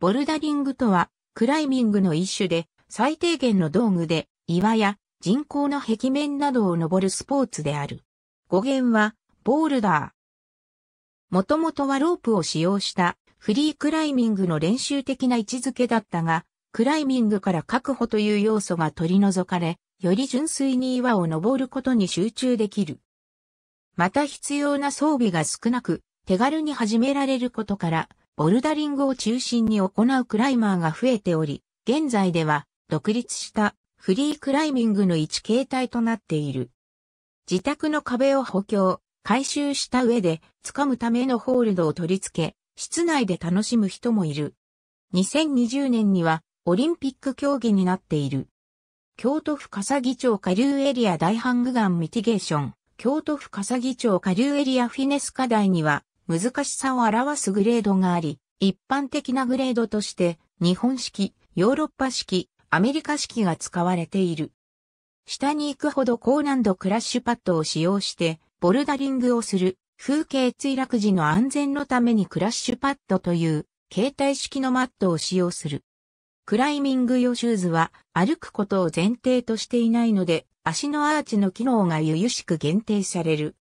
ボルダリングとは、クライミングの一種で、最低限の道具で、岩や人工の壁面などを登るスポーツである。語源は、ボールダー。もともとはロープを使用したフリークライミングの練習的な位置づけだったが、クライミングから確保という要素が取り除かれ、より純粋に岩を登ることに集中できる。また必要な装備が少なく、手軽に始められることから、ボルダリングを中心に行うクライマーが増えており、現在では独立したフリークライミングの一形態となっている。自宅の壁を補強、回収した上で掴むためのホールドを取り付け、室内で楽しむ人もいる。2020年にはオリンピック競技になっている。京都府笠木町下流エリア大ハングガンミティゲーション、京都府笠木町下流エリアフィネス課題には難しさを表すグレードがあり、一般的なグレードとして日本式、ヨーロッパ式、アメリカ式が使われている。下に行くほど高難度クラッシュパッドを使用して、ボルダリングをする、風景墜落時の安全のためにクラッシュパッドという、携帯式のマットを使用する。クライミング用シューズは、歩くことを前提としていないので、足のアーチの機能が優しく限定される。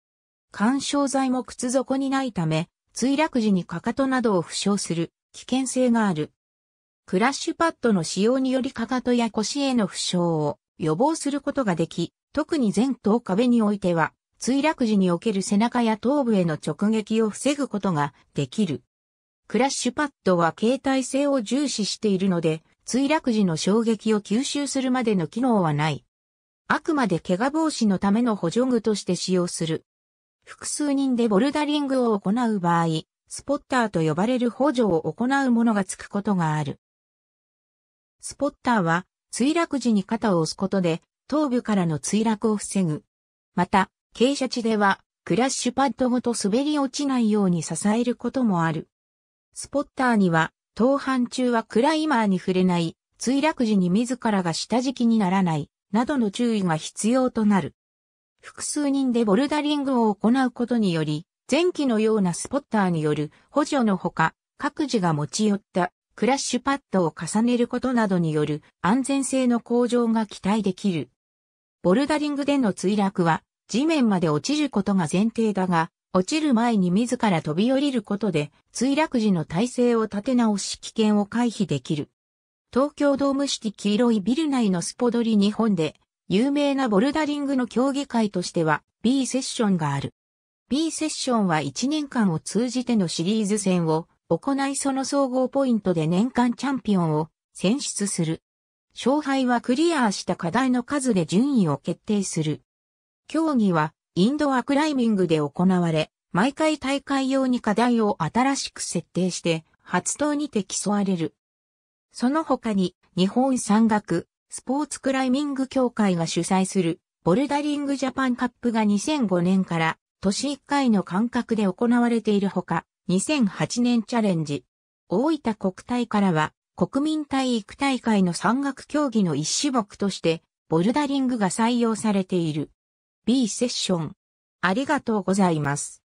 干渉材も靴底にないため、墜落時にかかとなどを負傷する危険性がある。クラッシュパッドの使用によりかかとや腰への負傷を予防することができ、特に前頭壁においては、墜落時における背中や頭部への直撃を防ぐことができる。クラッシュパッドは携帯性を重視しているので、墜落時の衝撃を吸収するまでの機能はない。あくまで怪我防止のための補助具として使用する複数人でボルダリングを行う場合、スポッターと呼ばれる補助を行うものがつくことがある。スポッターは、墜落時に肩を押すことで、頭部からの墜落を防ぐ。また、傾斜地では、クラッシュパッドごと滑り落ちないように支えることもある。スポッターには、当班中はクライマーに触れない、墜落時に自らが下敷きにならない、などの注意が必要となる。複数人でボルダリングを行うことにより、前期のようなスポッターによる補助のほか、各自が持ち寄ったクラッシュパッドを重ねることなどによる安全性の向上が期待できる。ボルダリングでの墜落は地面まで落ちることが前提だが、落ちる前に自ら飛び降りることで墜落時の体勢を立て直し危険を回避できる。東京ドームシティ黄色いビル内のスポドリ日本で有名なボルダリングの競技会としては B セッションがある。B セッションは1年間を通じてのシリーズ戦を行いその総合ポイントで年間チャンピオンを選出する。勝敗はクリアした課題の数で順位を決定する。競技はインドアクライミングで行われ、毎回大会用に課題を新しく設定して、初動にて競われる。その他に、日本山岳、スポーツクライミング協会が主催するボルダリングジャパンカップが2005年から年1回の間隔で行われているほか、2008年チャレンジ。大分国体からは国民体育大会の山岳競技の一種目としてボルダリングが採用されている。B セッション。ありがとうございます。